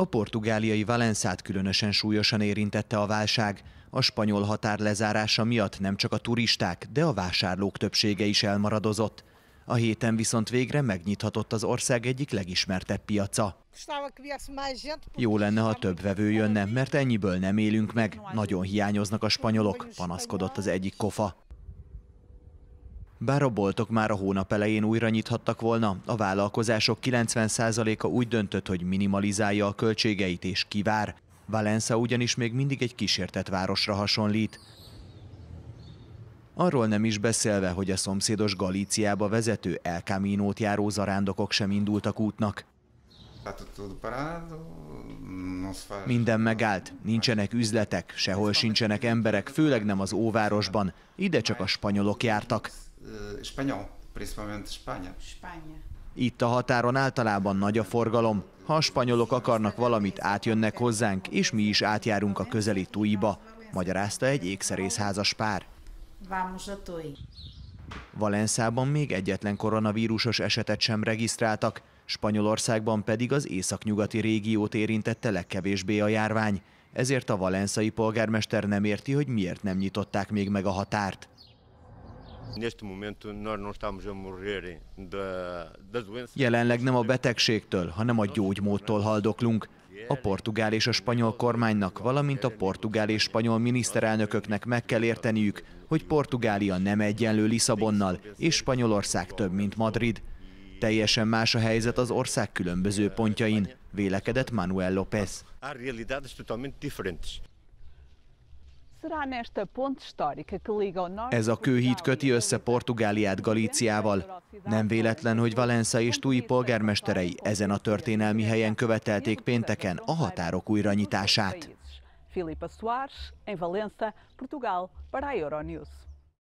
A portugáliai Valenszát különösen súlyosan érintette a válság. A spanyol határ lezárása miatt nem csak a turisták, de a vásárlók többsége is elmaradozott. A héten viszont végre megnyithatott az ország egyik legismertebb piaca. Jó lenne, ha több vevő jönne, mert ennyiből nem élünk meg. Nagyon hiányoznak a spanyolok, panaszkodott az egyik kofa. Bár a boltok már a hónap elején újra nyithattak volna, a vállalkozások 90%-a úgy döntött, hogy minimalizálja a költségeit és kivár. Valenza ugyanis még mindig egy kísértett városra hasonlít. Arról nem is beszélve, hogy a szomszédos Galíciába vezető El Camino-t járó zarándokok sem indultak útnak. Minden megállt, nincsenek üzletek, sehol sincsenek emberek, főleg nem az óvárosban, ide csak a spanyolok jártak. Spanyol, principalmente Spanya. Spanya. Itt a határon általában nagy a forgalom. Ha a spanyolok akarnak valamit, átjönnek hozzánk, és mi is átjárunk a közeli Tuiba, magyarázta egy ékszerészházas pár. Vamos a Valenszában még egyetlen koronavírusos esetet sem regisztráltak, Spanyolországban pedig az északnyugati régiót érintette legkevésbé a járvány, ezért a valenszai polgármester nem érti, hogy miért nem nyitották még meg a határt. Neste momento nós não estamos a morrer da, da doença. Jelenleg nem a betegségtől, hanem a gyógymódtól haldoklunk. A portugál és a spanyol kormánynak, valamint a portugál és spanyol miniszterelnököknek meg kell érteniük, hogy Portugália nem egyenlő Lisszabonnal, és Spanyolország több, mint Madrid. Teljesen más a helyzet az ország különböző pontjain, vélekedett Manuel López. Ez a kőhíd köti össze Portugáliát Galíciával. Nem véletlen, hogy Valença és Tui polgármesterei ezen a történelmi helyen követelték pénteken a határok újranyitását. Filipa Soares, em Valença, Portugal, para a Euronews.